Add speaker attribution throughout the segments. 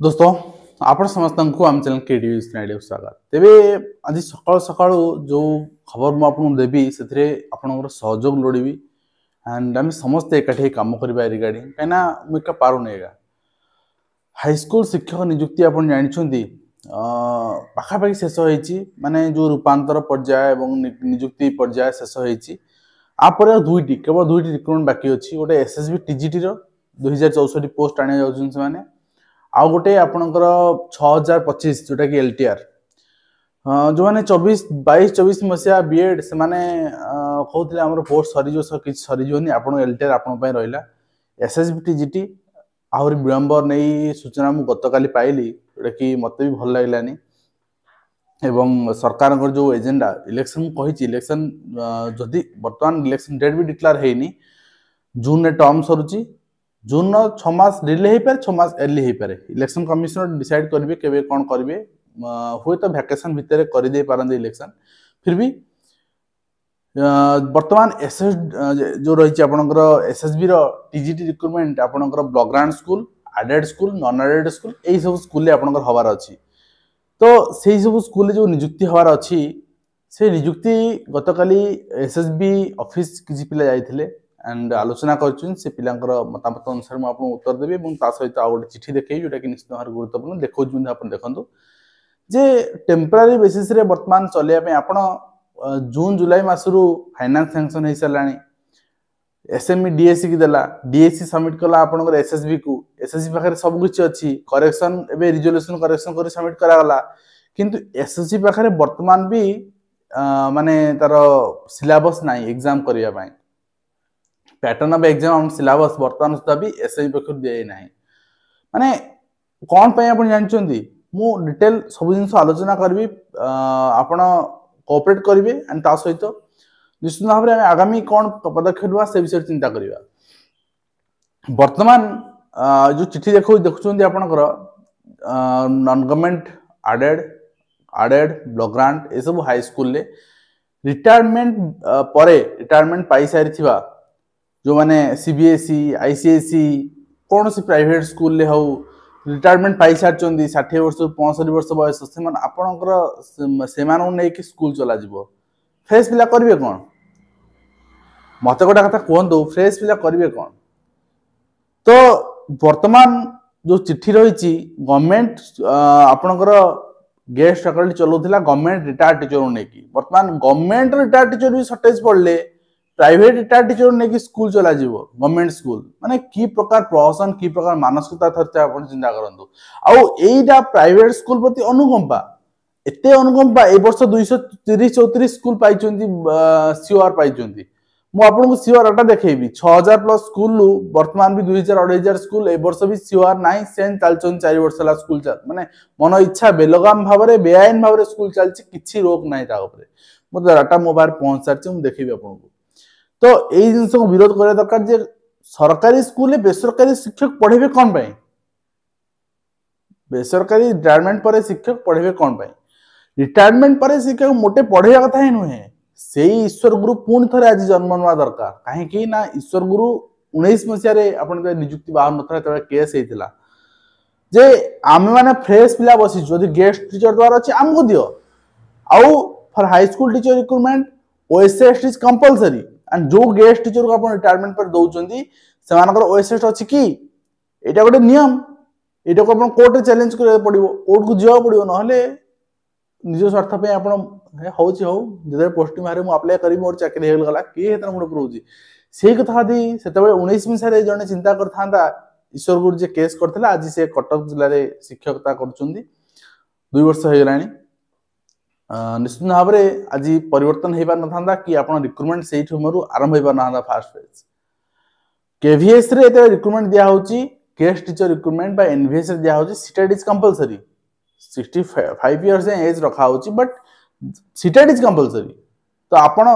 Speaker 1: दोस्तों आपण समजतांकू आम चॅनल के डी न्यूज स्वागत ତେବେ ଆଜି ସକାଳୁ ସକାଳୁ ଯେଉଁ ଖବର ମୁଁ ଆପଣଙ୍କୁ ଦେବି ସେଥିରେ ଆପଣଙ୍କର ସହଯୋଗ ଲୋଡ଼ିବି एन्ड आम्ही समस्त एकाठी हे काम करा रिगार्डिंग काही ना मी का पारुन एका शिक्षक निजुक्ती आपण जाणी पाखापाखि शेष होईची माने जो रूपांतर पर्याय निजुक्ती पर्याय शेष होईची आपरे दुईटी केवळ दुईटी रिक्रुटमेंट बाकी अच्छी गोटे S S B T G T रौसठी पोस्ट आणि जाऊन आणि गोटे आपण छ हजार पचीस जोटा कि एल टी आर ଯେଉଁମାନେ ଚବିଶ ବାଇଶ ଚବିଶ ମସିହା ବିଏଡ଼୍ ସେମାନେ କହୁଥିଲେ ଆମର ପୋଷ୍ଟ ସରିଯିବ କିଛି ସରିଯିବନି ଆପଣ ଏଲ୍ଟିଆର୍ ଆପଣଙ୍କ ପାଇଁ ରହିଲା ଏସ୍ଏସ୍ବି ଟି ଜିଟି ଆହୁରି ବିଳମ୍ବ ନେଇ ସୂଚନା ମୁଁ ଗତକାଲି ପାଇଲି ଯେଉଁଟାକି ମୋତେ ବି ଭଲ ଲାଗିଲାନି ଏବଂ ସରକାରଙ୍କର ଯେଉଁ ଏଜେଣ୍ଡା ଇଲେକ୍ସନ୍ କହିଛି ଇଲେକ୍ସନ୍ ଯଦି ବର୍ତ୍ତମାନ ଇଲେକ୍ସନ୍ ଡେଟ୍ ବି ଡିକ୍ଲାର ହେଇନି ଜୁନ୍ରେ ଟର୍ମ ସରୁଛି ଜୁନ୍ର ଛଅ ମାସ ଡିଲେ ହେଇପାରେ ଛଅ ମାସ ଏର୍ଲି ହେଇପାରେ ଇଲେକ୍ସନ୍ କମିଶନର ଡିସାଇଡ୍ କରିବେ କେବେ କ'ଣ କରିବେ ହୁଏତ ଭ୍ୟାକେସନ୍ ଭିତରେ କରିଦେଇ ପାରନ୍ତି ଇଲେକ୍ସନ୍ ଫିର୍ ବି ବର୍ତ୍ତମାନ ଏସ୍ ଏସ୍ ଯେଉଁ ରହିଛି ଆପଣଙ୍କର ଏସ୍ଏସ୍ବିର ଟିଜିଟି ରିକ୍ରୁଟମେଣ୍ଟ ଆପଣଙ୍କର block grant school aided school non aided school ଏହିସବୁ ସ୍କୁଲରେ ଆପଣଙ୍କର ହବାର ଅଛି ତ ସେହିସବୁ ସ୍କୁଲରେ ଯେଉଁ ନିଯୁକ୍ତି ହବାର ଅଛି ସେ ନିଯୁକ୍ତି ଗତକାଲି ଏସ୍ଏସ୍ବି ଅଫିସ୍ କିଛି ପିଲା ଯାଇଥିଲେ ଆଣ୍ଡ ଆଲୋଚନା କରୁଛନ୍ତି ସେ ପିଲାଙ୍କର ମତାମତ ଅନୁସାରେ ମୁଁ ଆପଣଙ୍କୁ ଉତ୍ତର ଦେବି ଏବଂ ତା ସହିତ ଆଉ ଗୋଟେ ଚିଠି ଦେଖେଇବି ଯେଉଁଟାକି ନିଶ୍ଚିତ ଭାବରେ ଗୁରୁତ୍ୱପୂର୍ଣ୍ଣ ଦେଖାଉଛି ମଧ୍ୟ ଆପଣ ଦେଖନ୍ତୁ जे टेम्पोरि बेसीस बर्तमान चलने आप जून जुलाई मसरु फाइनान्स सांसन हो सारा एस एम इ डीएससी की देला डीएससी सबमिट कला आप एस एस को एस एस सी पाखे सबकि अच्छी करेक्शन एवं रिजल्यूशन करेक्शन कर सबमिट कराला कितु एस एस सी पाखे बर्तमान भी मानने तार सिलस ना एग्जाम करने पैटर्न अफ एग्जाम सिलस बर्तमान सुधा भी एस एस सी पक्ष दिए ना मानने कौन पर जानते ମୁଁ ଡିଟେଲ ସବୁ ଜିନିଷ ଆଲୋଚନା କରିବି ଆପଣ କୋଅପରେଟ୍ କରିବେ ଆଣ୍ଡ ତା ସହିତ ନିଶ୍ଚିତ ଭାବରେ ଆମେ ଆଗାମୀ କ'ଣ ପଦକ୍ଷେପ ନେବା ସେ ବିଷୟରେ ଚିନ୍ତା କରିବା ବର୍ତ୍ତମାନ ଯେଉଁ ଚିଠି ଦେଖୁ ଦେଖୁଛନ୍ତି ଆପଣଙ୍କର non government aided aided block grant ଏସବୁ ହାଇସ୍କୁଲରେ ରିଟାୟାରମେଣ୍ଟ ପରେ ରିଟାୟାରମେଣ୍ଟ ପାଇସାରିଥିବା ଯେଉଁମାନେ C B S C I C S C କୌଣସି ପ୍ରାଇଭେଟ୍ ସ୍କୁଲରେ ହେଉ ରିଟାୟାରମେଣ୍ଟ ପାଇସାରିଛନ୍ତି ଷାଠିଏ ବର୍ଷରୁ ପଞ୍ଚଷଠି ବର୍ଷ ବୟସ ସେମାନେ ଆପଣଙ୍କର ସେମାନଙ୍କୁ ନେଇକି ସ୍କୁଲ ଚଲାଯିବ ଫ୍ରେଶ୍ ପିଲା କରିବେ କ'ଣ ମୋତେ ଗୋଟେ କଥା କୁହନ୍ତୁ ଫ୍ରେଶ୍ ପିଲା କରିବେ କ'ଣ ତ ବର୍ତ୍ତମାନ ଯେଉଁ ଚିଠି ରହିଛି ଗଭର୍ଣ୍ଣମେଣ୍ଟ ଆପଣଙ୍କର ଗେଷ୍ଟ ଚାକରିଟି ଚଲାଉଥିଲା ଗଭର୍ଣ୍ଣମେଣ୍ଟ ରିଟାୟାର୍ଡ ଟିଚରକୁ ନେଇକି ବର୍ତ୍ତମାନ ଗଭର୍ଣ୍ଣମେଣ୍ଟ ରିଟାୟାର୍ଡ ଟିଚର ବି ସର୍ଟେଜ ପଡ଼ିଲେ ପ୍ରାଇଭେଟ ରିଟାୟାର୍ଡ ନେଇକି ସ୍କୁଲ ଚଲାଯିବ ଗଭର୍ଣ୍ଣମେଣ୍ଟ ସ୍କୁଲ ମାନେ କି ପ୍ରକାର ପ୍ରହସନ କି ପ୍ରକାର ମାନସିକତା ଥରେ ଆପଣ ଚିନ୍ତା କରନ୍ତୁ ଆଉ ଏଇଟା ପ୍ରାଇଭେଟ ସ୍କୁଲ ପ୍ରତି ଅନୁକମ୍ପା ଏତେ ଅନୁକମ୍ପା ଏ ବର୍ଷ ଦୁଇଶହ ତିରିଶ ଚଉତିରିଶ ସ୍କୁଲ ପାଇଛନ୍ତି ସିଓଆର ପାଇଛନ୍ତି ମୁଁ ଆପଣଙ୍କୁ ସିଓଆର ଟା ଦେଖେଇବି ଛଅ ହଜାର ପ୍ଲସ ସ୍କୁଲରୁ ବର୍ତ୍ତମାନ ବି ଦୁଇ ହଜାର ଅଢ଼େଇ ହଜାର ସ୍କୁଲ ଏ ବର୍ଷ ବି ସିଓଆର ନାହିଁ ସେମ୍ ଚାଲିଛନ୍ତି ଚାରି ବର୍ଷ ହେଲା ସ୍କୁଲ ମାନେ ମନ ଇଚ୍ଛା ବେଲଗାମ ଭାବରେ ବେଆଇନ ଭାବରେ ସ୍କୁଲ ଚାଲିଛି କିଛି ରୋକ ନାହିଁ ତା ଉପରେ ମୋତେ ଡାଟା ମୋ ପାଖରେ ପହଞ୍ଚି ସାରିଛି ମୁଁ ଦେଖେଇବି ଆପଣଙ୍କୁ ତ ଏଇ ଜିନିଷକୁ ବିରୋଧ କରିବା ଦରକାର ଯେ ସରକାରୀ ସ୍କୁଲରେ ବେସରକାରୀ ଶିକ୍ଷକ ପଢ଼େଇବେ କ'ଣ ପାଇଁ ବେସରକାରୀ ରିଟାୟାରମେଣ୍ଟ ପରେ ଶିକ୍ଷକ ପଢ଼େଇବେ କ'ଣ ପାଇଁ ରିଟାୟାରମେଣ୍ଟ ପରେ ଶିକ୍ଷକ ମୋଟେ ପଢ଼େଇବା କଥା ହିଁ ନୁହେଁ ସେଇ ଈଶ୍ୱର ଗୁରୁ ପୁଣି ଥରେ ଆଜି ଜନ୍ମ ନେବା ଦରକାର କାହିଁକି ନା ଈଶ୍ୱର ଗୁରୁ ଉଣେଇଶ ମସିହାରେ ଆପଣଙ୍କ ନିଯୁକ୍ତି ବାହାରୁ ନଥିଲା ଯେତେବେଳେ କେସ୍ ହେଇଥିଲା ଯେ ଆମେମାନେ ଫ୍ରେଶ୍ ପିଲା ବସିଛୁ ଯଦି ଗେଷ୍ଟ ଟିଚର ଦେବାର ଅଛି ଆମକୁ ଦିଅ ଆଉ for high school teacher recruitment OSS is compulsory and ଯୋଉ ଗେଷ୍ଟ ଟିଚରକୁ ଆପଣ ରିଟାୟାରମେଣ୍ଟ ପରେ ଦଉଛନ୍ତି ସେମାନଙ୍କର ଓଏସ୍ଏସ୍ ଅଛି କି ଏଇଟା ଗୋଟେ ନିୟମ ଏଇଟାକୁ ଆପଣ କୋର୍ଟରେ ଚ୍ୟାଲେଞ୍ଜ କରିବାକୁ ପଡ଼ିବ କୋର୍ଟକୁ ଯିବାକୁ ପଡ଼ିବ ନହେଲେ ନିଜ ସ୍ୱାର୍ଥ ପାଇଁ ଆପଣ ହେଉଛି ହଉ ଯେତେବେଳେ ପୋଷ୍ଟିଂ ବାହାରେ ମୁଁ ଆପ୍ଲାଏ କରିବି ମୋର ଚାକିରି ହେଇଗଲା କିଏ ହେତେବେଳେ ମୁଣ୍ଡ ପୁରଉଛି ସେଇ କଥା ଯଦି ସେତେବେଳେ ଉଣେଇଶ ମସିହାରେ ଜଣେ ଚିନ୍ତା କରିଥାନ୍ତା ଈଶ୍ୱର ଗୁରୁ ଯିଏ କେସ୍ କରିଥିଲା ଆଜି ସେ କଟକ ଜିଲ୍ଲାରେ ଶିକ୍ଷକତା କରୁଛନ୍ତି ଦୁଇ ବର୍ଷ ହେଇଗଲାଣି ନିଶ୍ଚିତ ଭାବରେ ଆଜି ପରିବର୍ତ୍ତନ ହେଇପାରିନଥାନ୍ତା କି ଆପଣ ରିକ୍ରୁଟମେଣ୍ଟ ସେଇ ସମୟରୁ ଆରମ୍ଭ ହେଇପାରିନଥାନ୍ତା ଫାର୍ଷ୍ଟ ଫେଜ୍ କେଭିଏସ୍ରେ ଯେତେବେଳେ ରିକ୍ରୁଟମେଣ୍ଟ ଦିଆହେଉଛି ଗେଷ୍ଟ ଟିଚର ରିକ୍ରୁଟମେଣ୍ଟ ବା ଏନ୍ଭିଏସ୍ରେ ଦିଆହେଉଛି CTET is compulsory sixty five years ଯାଏଁ ଏଜ୍ ରଖାହେଉଛି ବଟ୍ ସିଟେଟ୍ ଇଜ୍ କମ୍ପଲସରୀ ତ ଆପଣ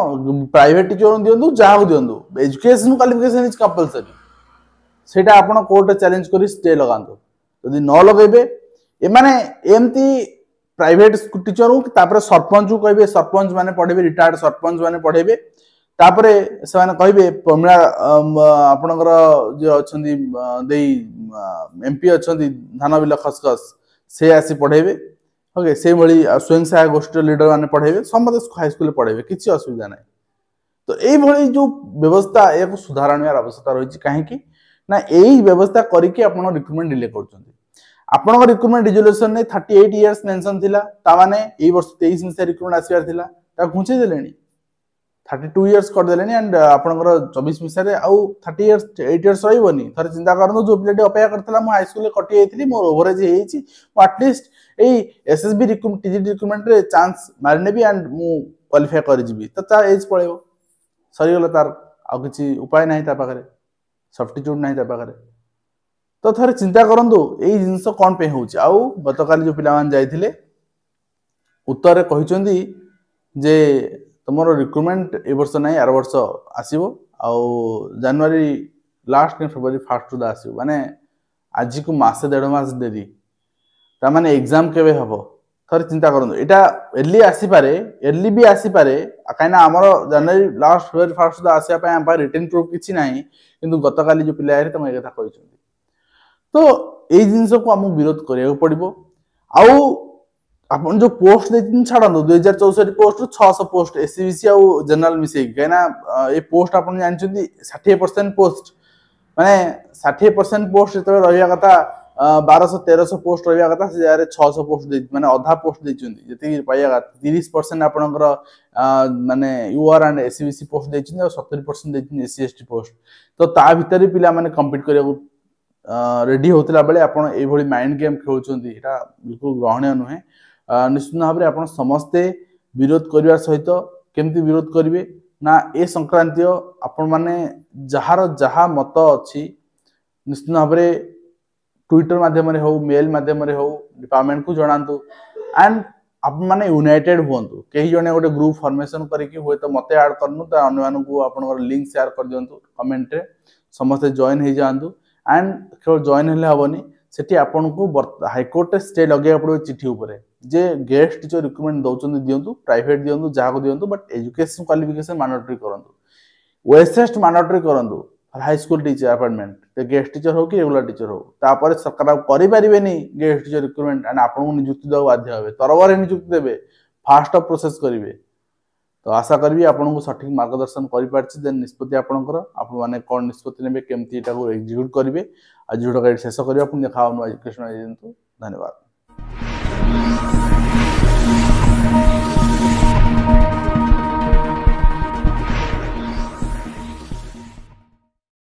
Speaker 1: ପ୍ରାଇଭେଟ୍ ଟିଚରଙ୍କୁ ଦିଅନ୍ତୁ ଯାହାକୁ ଦିଅନ୍ତୁ ଏଜୁକେସନ୍ କ୍ୱାଲିଫିକେସନ୍ ଇଜ୍ କମ୍ପଲସରୀ ସେଇଟା ଆପଣ କୋର୍ଟରେ ଚ୍ୟାଲେଞ୍ଜ କରି ଷ୍ଟେ ଲଗାନ୍ତୁ ଯଦି ନ ଲଗେଇବେ ଏମାନେ ଏମିତି প্রাইভেট টিচর তাপরে সরপঞ্চ কহবে সরপঞ্চ মানে পড়াইবে রিটায়ার্ড সরপঞ্চ মানে পড়াইবে তাপরে সেমানে কহবে প্রমীলা আপনার যে অনেক দেই এমপি অনেক ধানবিল খসখস সে আসি পড়াইবে ওকে সেইভাবে স্বয়ং সহায়ক গোষ্ঠীর লিডর মানে পড়াইবে সমস্ত হাইস্কুলে পড়াইবে কিছু অসুবিধা নাই তো এইভাবে যে ব্যবস্থা এখন সুধারণের আবশ্যকতা রয়েছে কাহি না এই ব্যবস্থা করিকি আপনার রিক্রুটমেন্ট ডিলে করছেন ଆପଣଙ୍କ ରିକ୍ରୁଟମେଣ୍ଟ ରିଜଲ୍ୟୁସନରେ ଥାର୍ଟି ଏଇଟ୍ ଇୟର୍ସ ମେନ୍ସନ୍ ଥିଲା ତା ମାନେ ଏଇ ବର୍ଷ ତେଇଶ ମସିହା ରିକ୍ରୁଟମେଣ୍ଟ ଆସିବାର ଥିଲା ତାକୁ ଘୁଞ୍ଚେଇ ଦେଲେଣି ଥାର୍ଟି ଟୁ ଇୟର୍ସ କରିଦେଲେଣି ଆଣ୍ଡ ଆପଣଙ୍କର ଚବିଶ ମସିହାରେ ଆଉ ଥାର୍ଟି ଇୟର୍ସ ଏଇଟ୍ ଇୟର୍ସ ରହିବନି ଥରେ ଚିନ୍ତା କରନ୍ତୁ ଯେଉଁ ପିଲାଟି ଅପେକ୍ଷା କରିଥିଲା ମୁଁ ହାଇସ୍କୁଲରେ କଟି ଯାଇଥିଲି ମୋର ଓଭରେଜ୍ ହେଇଯାଇଛି ମୁଁ ଆଟଲିଷ୍ଟ ଏଇ ଏସ୍ଏସ୍ବି ଟିଜିଟି ରିକ୍ରୁଟମେଣ୍ଟରେ ଚାନ୍ସ ମାରିନେବି ଆଣ୍ଡ ମୁଁ କ୍ୱାଲିଫାଏ କରିଯିବି ତ ତା ଏଜ୍ ପଳେଇବ ସରିଗଲା ତାର ଆଉ କିଛି ଉପାୟ ନାହିଁ ତା ପାଖରେ ସଫ୍ଟିଚ୍ୟୁଡ୍ ନାହିଁ ତା ପାଖରେ ତ ଥରେ ଚିନ୍ତା କରନ୍ତୁ ଏଇ ଜିନିଷ କ'ଣ ପାଇଁ ହେଉଛି ଆଉ ଗତକାଲି ଯେଉଁ ପିଲାମାନେ ଯାଇଥିଲେ ଉତ୍ତରରେ କହିଛନ୍ତି ଯେ ତୁମର ରିକ୍ରୁଟମେଣ୍ଟ ଏ ବର୍ଷ ନାହିଁ ଆର ବର୍ଷ ଆସିବ ଆଉ ଜାନୁଆରୀ ଲାଷ୍ଟ କି ଫେବୃଆରୀ ଫାର୍ଷ୍ଟ ସୁଦ୍ଧା ଆସିବ ମାନେ ଆଜିକୁ ମାସେ ଦେଢ଼ ମାସ ଡେରି ତାମାନେ ଏକ୍ଜାମ୍ କେବେ ହେବ ଥରେ ଚିନ୍ତା କରନ୍ତୁ ଏଇଟା ଏର୍ଲି ଆସିପାରେ ଏର୍ଲି ବି ଆସିପାରେ କାହିଁକିନା ଆମର ଜାନୁଆରୀ ଲାଷ୍ଟ ଫେବୃଆରୀ ଫାର୍ଷ୍ଟ ସୁଦ୍ଧା ଆସିବା ପାଇଁ ଆମ ପାଇଁ ରିଟର୍ଣ୍ଣ ପ୍ରୁଫ୍ କିଛି ନାହିଁ କିନ୍ତୁ ଗତକାଲି ଯେଉଁ ପିଲା ତମେ ଏକଥା କହିଛନ୍ତି ତ ଏଇ ଜିନିଷକୁ ଆମକୁ ବିରୋଧ କରିବାକୁ ପଡ଼ିବ ଆଉ ଆପଣ ଯୋଉ ପୋଷ୍ଟ ଦେଇଛନ୍ତି ଛାଡ଼ନ୍ତୁ ଦୁଇ ହଜାର ଚଉଷଠି ପୋଷ୍ଟରୁ ଛଅଶହ ପୋଷ୍ଟ ଏସ୍ସିବିସି ଆଉ ଜେନେରାଲ ମିଶେଇକି କାହିଁକିନା ଏ ପୋଷ୍ଟ ଆପଣ ଜାଣିଛନ୍ତି ଷାଠିଏ ପରସେଣ୍ଟ ପୋଷ୍ଟ ମାନେ ଷାଠିଏ ପରସେଣ୍ଟ ପୋଷ୍ଟ ଯେତେବେଳେ ରହିବା କଥା ବାରଶହ ତେରଶହ ପୋଷ୍ଟ ରହିବା କଥା ସେ ଜାଗାରେ ଛଅଶହ ପୋଷ୍ଟ ଦେଇ ମାନେ ଅଧା ପୋଷ୍ଟ ଦେଇଛନ୍ତି ଯେତିକି ପାଇବା କଥା ତିରିଶ ପରସେଣ୍ଟ ଆପଣଙ୍କର ମାନେ ୟୁଆର୍ ଆଣ୍ଡ ଏସ୍ସିବିସି ପୋଷ୍ଟ ଦେଇଛନ୍ତି ଆଉ ସତୁରି ପରସେଣ୍ଟ ଦେଇଛନ୍ତି ଏସ୍ସି ଏସ୍ଟି ପୋଷ୍ଟ ତ ତା ଭିତରେ ପିଲାମାନେ କମ୍ପିଟ୍ କରିବାକୁ ରେଡି ହେଉଥିଲା ବେଳେ ଆପଣ ଏଇଭଳି ମାଇଣ୍ଡ ଗେମ୍ ଖେଳୁଛନ୍ତି ଏଇଟା ବିଲକୁଲ ଗ୍ରହଣୀୟ ନୁହେଁ ନିଶ୍ଚିତ ଭାବରେ ଆପଣ ସମସ୍ତେ ବିରୋଧ କରିବା ସହିତ କେମିତି ବିରୋଧ କରିବେ ନା ଏ ସଂକ୍ରାନ୍ତୀୟ ଆପଣମାନେ ଯାହାର ଯାହା ମତ ଅଛି ନିଶ୍ଚିତ ଭାବରେ ଟ୍ୱିଟର ମାଧ୍ୟମରେ ହେଉ ମେଲ୍ ମାଧ୍ୟମରେ ହେଉ ଡିପାର୍ଟମେଣ୍ଟକୁ ଜଣାନ୍ତୁ ଆଣ୍ଡ ଆପଣମାନେ ୟୁନାଇଟେଡ୍ ହୁଅନ୍ତୁ କେହି ଜଣେ ଗୋଟେ ଗ୍ରୁପ୍ ଫର୍ମେସନ୍ କରିକି ହୁଏତ ମୋତେ ଆଡ଼୍ କରନ୍ତୁ ତ ଅନ୍ୟମାନଙ୍କୁ ଆପଣଙ୍କର ଲିଙ୍କ୍ ସେୟାର କରିଦିଅନ୍ତୁ କମେଣ୍ଟରେ ସମସ୍ତେ ଜଏନ୍ ହେଇଯାଆନ୍ତୁ ଆଣ୍ଡ କେବଳ ଜଏନ୍ ହେଲେ ହେବନି ସେଠି ଆପଣଙ୍କୁ ହାଇକୋର୍ଟରେ ଷ୍ଟେ ଲଗେଇବାକୁ ପଡ଼ିବ ଚିଠି ଉପରେ ଯେ ଗେଷ୍ଟ ଟିଚର ରିକ୍ରୁଟମେଣ୍ଟ ଦେଉଛନ୍ତି ଦିଅନ୍ତୁ ପ୍ରାଇଭେଟ୍ ଦିଅନ୍ତୁ ଯାହାକୁ ଦିଅନ୍ତୁ ବଟ୍ ଏଜୁକେସନ୍ କ୍ୱାଲିଫିକେସନ୍ ମାନଟରି କରନ୍ତୁ ୱେସେଷ୍ଟ ମାନଟରି କରନ୍ତୁ high school teacher appointment guest teacher ହେଉ କି ରେଗୁଲାର ଟିଚର ହେଉ ତାପରେ ସରକାର ଆଉ କରିପାରିବେନି ଗେଷ୍ଟ ଟିଚର ରିକ୍ରୁଟମେଣ୍ଟ ଆଣ୍ଡ ଆପଣଙ୍କୁ ନିଯୁକ୍ତି ଦେବାକୁ ବାଧ୍ୟ ହେବେ ତରବରେ ନିଯୁକ୍ତି ଦେବେ ଫାଷ୍ଟ ଅଫ୍ ପ୍ରୋସେସ୍ କରିବେ ତ ଆଶା କରିବି ଆପଣଙ୍କୁ ସଠିକ୍ ମାର୍ଗଦର୍ଶନ କରିପାରିଛି ଦେନ୍ ନିଷ୍ପତ୍ତି ଆପଣଙ୍କର ଆପଣମାନେ କ'ଣ ନିଷ୍ପତ୍ତି ନେବେ କେମିତି ଏଇଟାକୁ ଏକ୍ଜିକ୍ୟୁଟ୍ କରିବେ ଆଜି ଯେଉଁଟା ଶେଷ କରିବା ପୁଣି ଦେଖା ହେବ ନୂଆ ଏଜୁକେସନ୍ ଧନ୍ୟବାଦ